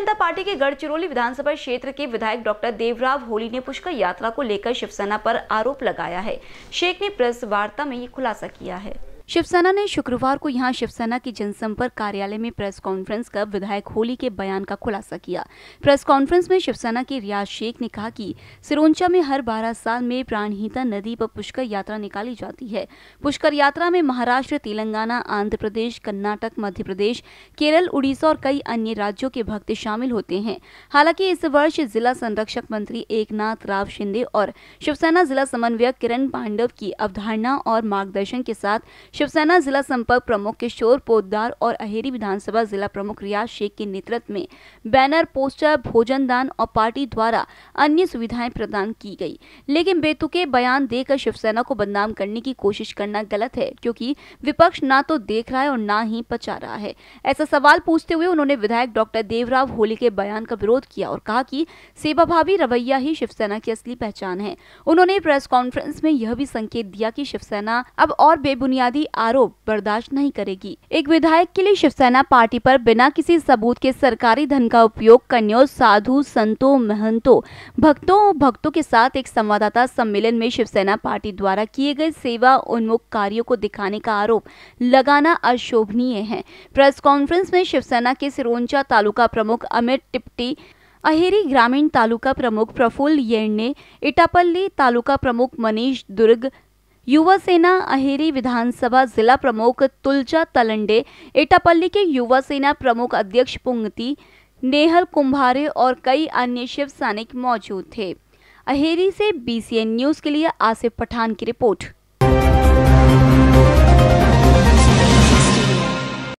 जनता पार्टी के गढ़चिरौली विधानसभा क्षेत्र के विधायक डॉक्टर देवराव होली ने पुष्कर यात्रा को लेकर शिवसेना पर आरोप लगाया है शेख ने प्रेस वार्ता में ये खुलासा किया है शिवसेना ने शुक्रवार को यहां शिवसेना के जनसंपर्क कार्यालय में प्रेस कॉन्फ्रेंस कर विधायक होली के बयान का खुलासा किया प्रेस कॉन्फ्रेंस में शिवसेना के रियाज शेख ने कहा कि सिरोंचा में हर 12 साल में प्राणहिता नदी पर पुष्कर यात्रा निकाली जाती है पुष्कर यात्रा में महाराष्ट्र तेलंगाना आंध्र प्रदेश कर्नाटक मध्य प्रदेश केरल उड़ीसा और कई अन्य राज्यों के भक्त शामिल होते हैं हालांकि इस वर्ष जिला संरक्षक मंत्री एक राव शिंदे और शिवसेना जिला समन्वयक किरण पांडव की अवधारणा और मार्गदर्शन के साथ शिवसेना जिला संपर्क प्रमुख किशोर पोदार और अहेरी विधानसभा जिला प्रमुख रियाज शेख के नेतृत्व में बैनर पोस्टर भोजन दान और पार्टी द्वारा अन्य सुविधाएं प्रदान की गई लेकिन बेतुके बयान देकर शिवसेना को बदनाम करने की कोशिश करना गलत है क्योंकि विपक्ष ना तो देख रहा है और ना ही पचा रहा है ऐसा सवाल पूछते हुए उन्होंने विधायक डॉक्टर देवराव होली के बयान का विरोध किया और कहा कि सेवाभावी रवैया ही शिवसेना की असली पहचान है उन्होंने प्रेस कॉन्फ्रेंस में यह भी संकेत दिया कि शिवसेना अब और बेबुनियादी आरोप बर्दाश्त नहीं करेगी एक विधायक के लिए शिवसेना पार्टी पर बिना किसी सबूत के सरकारी धन का उपयोग करने और साधु संतों महंतों भक्तों भक्तों के साथ एक संवाददाता सम्मेलन में शिवसेना पार्टी द्वारा किए गए सेवा उन्मुख कार्यो को दिखाने का आरोप लगाना अशोभनीय है प्रेस कॉन्फ्रेंस में शिवसेना के सिरोंचा तालुका प्रमुख अमित टिप्टी अहेरी ग्रामीण तालुका प्रमुख प्रफुल्ल येण इटापल्ली तालुका प्रमुख मनीष दुर्ग युवा सेना अहेरी विधानसभा जिला प्रमुख तुलजा तलंडे एटापल्ली के युवा सेना प्रमुख अध्यक्ष पुंगती नेहल कुंभारे और कई अन्य शिव सैनिक मौजूद थे अहेरी से बीसीएन न्यूज़ के लिए आसिफ पठान की रिपोर्ट